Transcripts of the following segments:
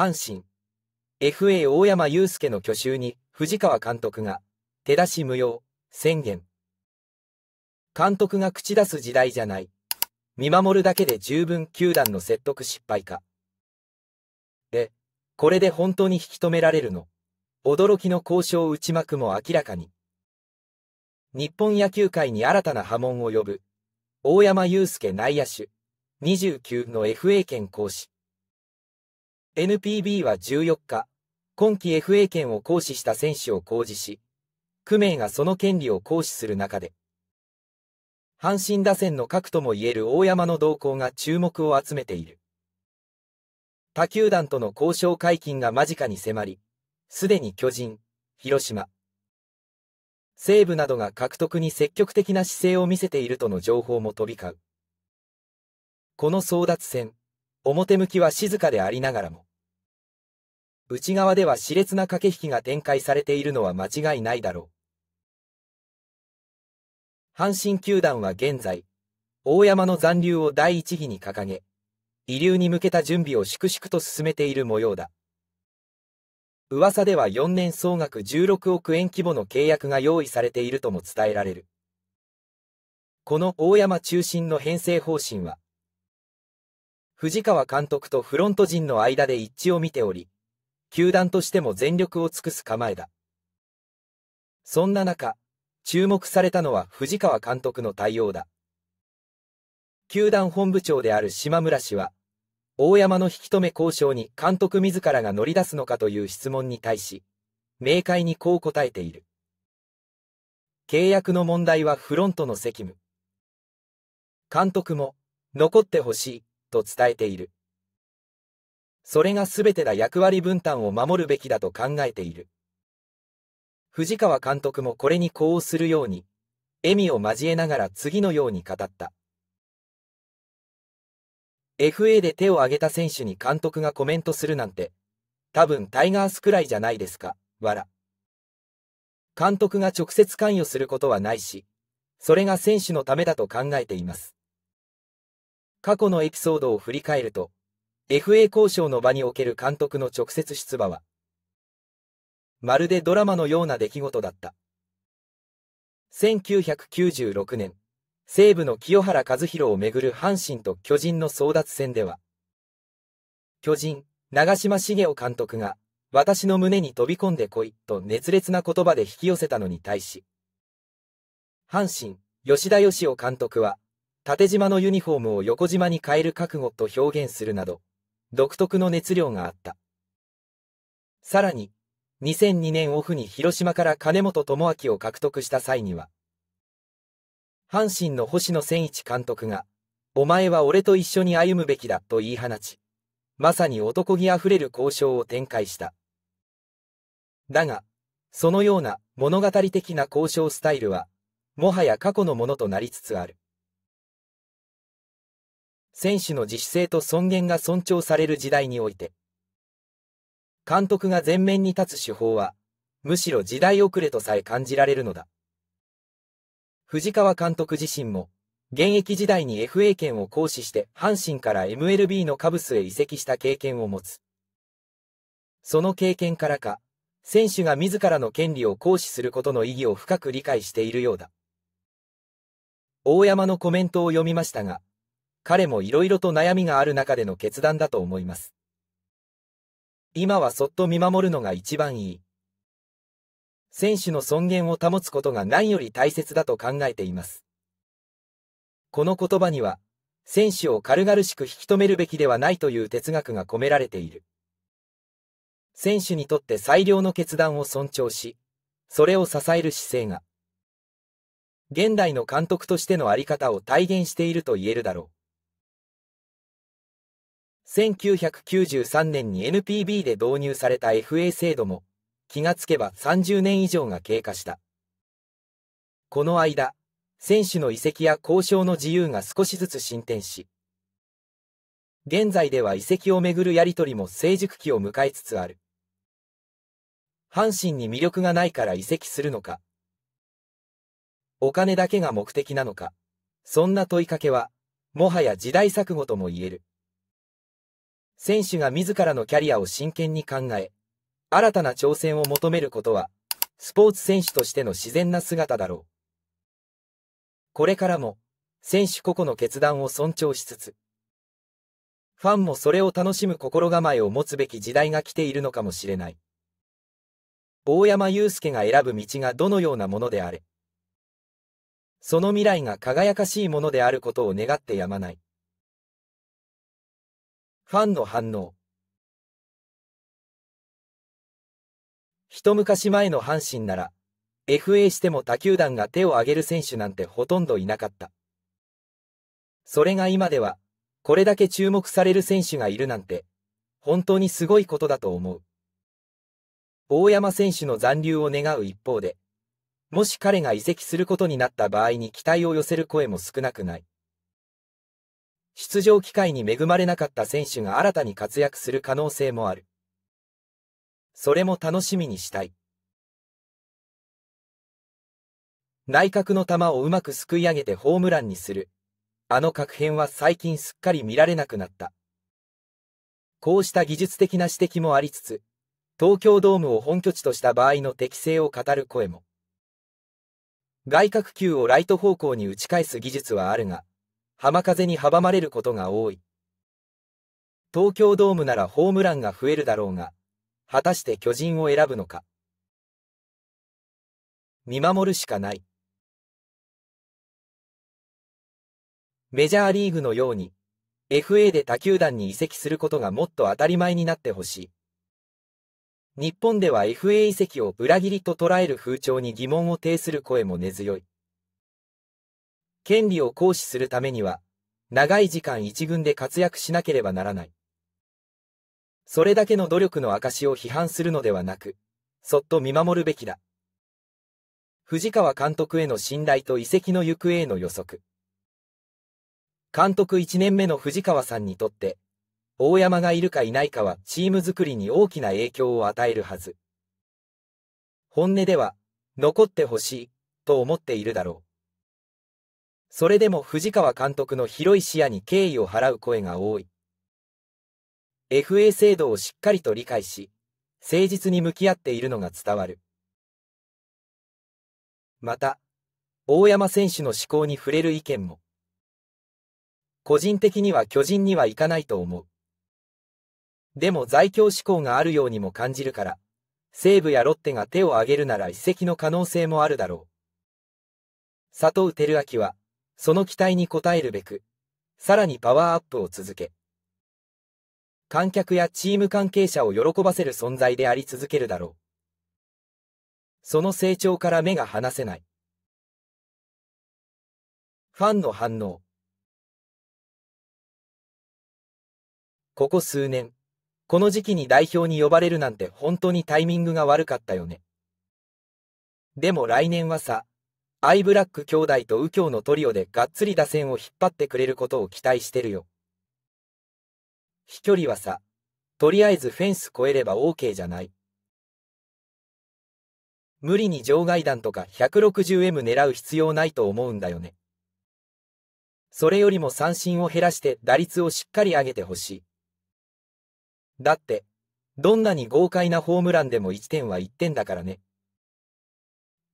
阪神、FA 大山祐介の去就に藤川監督が手出し無用宣言。監督が口出す時代じゃない。見守るだけで十分球団の説得失敗か。で、これで本当に引き止められるの。驚きの交渉内幕も明らかに。日本野球界に新たな波紋を呼ぶ、大山祐介内野手、29の FA 権行使。NPB は14日、今季 FA 権を行使した選手を公示し、区名がその権利を行使する中で、阪神打線の核ともいえる大山の動向が注目を集めている。他球団との交渉解禁が間近に迫り、すでに巨人、広島、西武などが獲得に積極的な姿勢を見せているとの情報も飛び交う。この争奪戦、表向きは静かでありながらも、内側では熾烈な駆け引きが展開されているのは間違いないだろう。阪神球団は現在、大山の残留を第一義に掲げ、遺留に向けた準備を粛々と進めている模様だ。噂では4年総額16億円規模の契約が用意されているとも伝えられる。この大山中心の編成方針は、藤川監督とフロント陣の間で一致を見ており、球団としても全力を尽くす構えだ。そんな中、注目されたのは藤川監督の対応だ。球団本部長である島村氏は、大山の引き止め交渉に監督自らが乗り出すのかという質問に対し、明快にこう答えている。契約の問題はフロントの責務。監督も、残ってほしい、と伝えている。それが全てだ役割分担を守るべきだと考えている。藤川監督もこれに呼応するように、笑みを交えながら次のように語った。FA で手を挙げた選手に監督がコメントするなんて、多分タイガースくらいじゃないですか、わら。監督が直接関与することはないし、それが選手のためだと考えています。過去のエピソードを振り返ると、FA 交渉の場における監督の直接出馬は、まるでドラマのような出来事だった。1996年、西武の清原和博をめぐる阪神と巨人の争奪戦では、巨人、長嶋茂雄監督が、私の胸に飛び込んで来い、と熱烈な言葉で引き寄せたのに対し、阪神、吉田義雄監督は、縦島のユニフォームを横島に変える覚悟と表現するなど、独特の熱量があった。さらに、2002年オフに広島から金本智明を獲得した際には、阪神の星野千一監督が、お前は俺と一緒に歩むべきだと言い放ち、まさに男気あふれる交渉を展開した。だが、そのような物語的な交渉スタイルは、もはや過去のものとなりつつある。選手の自主性と尊厳が尊重される時代において、監督が前面に立つ手法は、むしろ時代遅れとさえ感じられるのだ。藤川監督自身も、現役時代に FA 権を行使して阪神から MLB のカブスへ移籍した経験を持つ。その経験からか、選手が自らの権利を行使することの意義を深く理解しているようだ。大山のコメントを読みましたが、彼も色々と悩みがある中での決断だと思います。今はそっと見守るのが一番いい。選手の尊厳を保つことが何より大切だと考えています。この言葉には、選手を軽々しく引き止めるべきではないという哲学が込められている。選手にとって最良の決断を尊重し、それを支える姿勢が、現代の監督としてのあり方を体現していると言えるだろう。1993年に NPB で導入された FA 制度も、気がつけば30年以上が経過した。この間、選手の移籍や交渉の自由が少しずつ進展し、現在では移籍をめぐるやり取りも成熟期を迎えつつある。阪神に魅力がないから移籍するのか、お金だけが目的なのか、そんな問いかけは、もはや時代錯誤とも言える。選手が自らのキャリアを真剣に考え、新たな挑戦を求めることは、スポーツ選手としての自然な姿だろう。これからも、選手個々の決断を尊重しつつ、ファンもそれを楽しむ心構えを持つべき時代が来ているのかもしれない。大山祐介が選ぶ道がどのようなものであれ、その未来が輝かしいものであることを願ってやまない。ファンの反応一昔前の阪神なら FA しても他球団が手を挙げる選手なんてほとんどいなかった。それが今ではこれだけ注目される選手がいるなんて本当にすごいことだと思う。大山選手の残留を願う一方で、もし彼が移籍することになった場合に期待を寄せる声も少なくない。出場機会に恵まれなかった選手が新たに活躍する可能性もある。それも楽しみにしたい。内角の球をうまくすくい上げてホームランにする。あの確変は最近すっかり見られなくなった。こうした技術的な指摘もありつつ、東京ドームを本拠地とした場合の適性を語る声も。外角球をライト方向に打ち返す技術はあるが、浜風に阻まれることが多い。東京ドームならホームランが増えるだろうが、果たして巨人を選ぶのか。見守るしかない。メジャーリーグのように、FA で他球団に移籍することがもっと当たり前になってほしい。日本では FA 移籍を裏切りと捉える風潮に疑問を呈する声も根強い。権利を行使するためには、長い時間一軍で活躍しなければならない。それだけの努力の証を批判するのではなく、そっと見守るべきだ。藤川監督への信頼と移籍の行方への予測。監督1年目の藤川さんにとって、大山がいるかいないかはチーム作りに大きな影響を与えるはず。本音では、残ってほしい、と思っているだろう。それでも藤川監督の広い視野に敬意を払う声が多い。FA 制度をしっかりと理解し、誠実に向き合っているのが伝わる。また、大山選手の思考に触れる意見も。個人的には巨人にはいかないと思う。でも在京志向があるようにも感じるから、西武やロッテが手を挙げるなら移籍の可能性もあるだろう。佐藤輝明は、その期待に応えるべく、さらにパワーアップを続け、観客やチーム関係者を喜ばせる存在であり続けるだろう。その成長から目が離せない。ファンの反応。ここ数年、この時期に代表に呼ばれるなんて本当にタイミングが悪かったよね。でも来年はさ、アイブラック兄弟と右京のトリオでがっつり打線を引っ張ってくれることを期待してるよ。飛距離はさ、とりあえずフェンス越えれば OK じゃない。無理に場外弾とか 160M 狙う必要ないと思うんだよね。それよりも三振を減らして打率をしっかり上げてほしい。だって、どんなに豪快なホームランでも1点は1点だからね。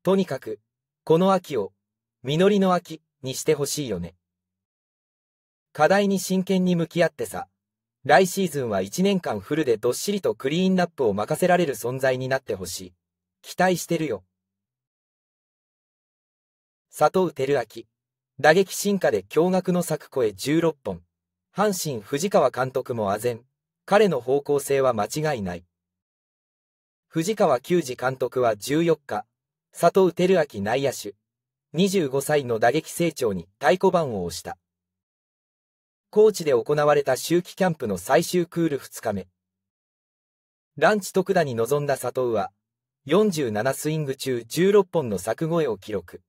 とにかく、この秋を、実りの秋にしてほしいよね。課題に真剣に向き合ってさ、来シーズンは1年間フルでどっしりとクリーンナップを任せられる存在になってほしい。期待してるよ。佐藤輝明、打撃進化で驚愕の作声16本。阪神藤川監督も唖然。彼の方向性は間違いない。藤川球児監督は14日、佐藤輝明内野手。25歳の打撃成長に太鼓判を押した。高知で行われた秋季キャンプの最終クール2日目。ランチ特打に臨んだ佐藤は、47スイング中16本の柵越えを記録。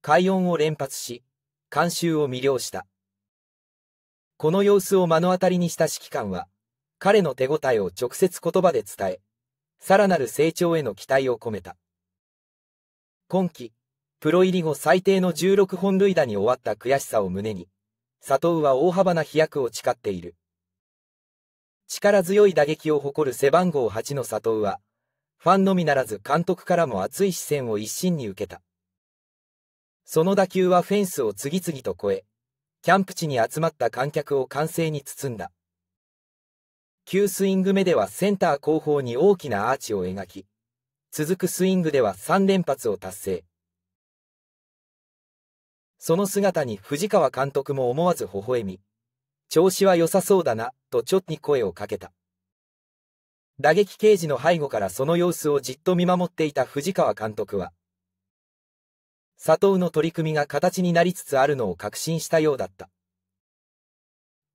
快音を連発し、観衆を魅了した。この様子を目の当たりにした指揮官は、彼の手応えを直接言葉で伝え、さらなる成長への期待を込めた。今季、プロ入り後最低の16本塁打に終わった悔しさを胸に、佐藤は大幅な飛躍を誓っている。力強い打撃を誇る背番号8の佐藤は、ファンのみならず監督からも熱い視線を一身に受けた。その打球はフェンスを次々と越え、キャンプ地に集まった観客を歓声に包んだ。9スイング目ではセンター後方に大きなアーチを描き、続くスイングでは3連発を達成。その姿に藤川監督も思わず微笑み、調子は良さそうだな、とちょっに声をかけた。打撃刑事の背後からその様子をじっと見守っていた藤川監督は、佐藤の取り組みが形になりつつあるのを確信したようだった。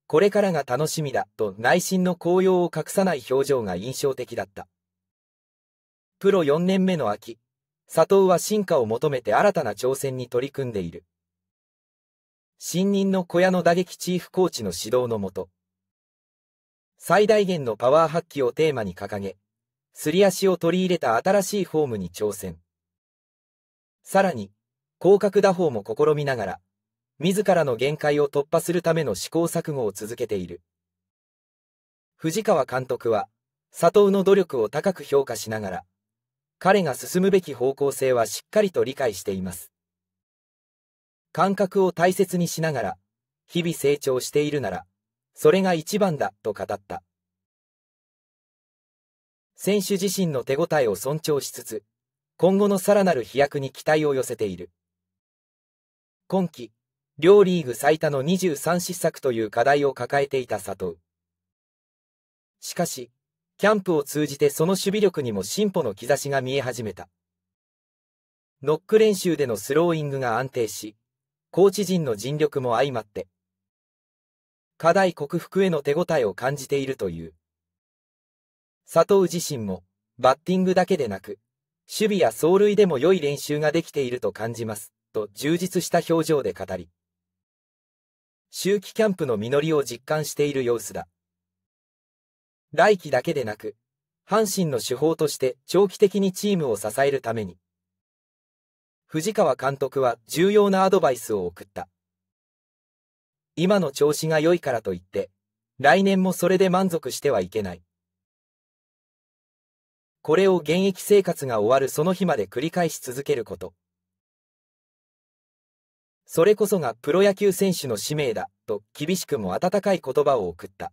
これからが楽しみだと内心の高揚を隠さない表情が印象的だった。プロ4年目の秋、佐藤は進化を求めて新たな挑戦に取り組んでいる。新任の小屋の打撃チーフコーチの指導のもと、最大限のパワー発揮をテーマに掲げ、すり足を取り入れた新しいフォームに挑戦。さらに、広角打法も試みながら、自らの限界を突破するための試行錯誤を続けている。藤川監督は、佐藤の努力を高く評価しながら、彼が進むべき方向性はしっかりと理解しています。感覚を大切にしながら、日々成長しているなら、それが一番だと語った。選手自身の手応えを尊重しつつ、今後のさらなる飛躍に期待を寄せている。今季、両リーグ最多の23失策という課題を抱えていた佐藤。しかし、キャンプを通じてその守備力にも進歩の兆しが見え始めた。ノック練習でのスローイングが安定し、コーチ陣の尽力も相まって、課題克服への手応えを感じているという。佐藤自身も、バッティングだけでなく、守備や走塁でも良い練習ができていると感じます、と充実した表情で語り、周期キャンプの実りを実感している様子だ。来季だけでなく、阪神の手法として長期的にチームを支えるために、藤川監督は重要なアドバイスを送った。今の調子が良いからといって、来年もそれで満足してはいけない。これを現役生活が終わるその日まで繰り返し続けること。それこそがプロ野球選手の使命だ、と厳しくも温かい言葉を送った。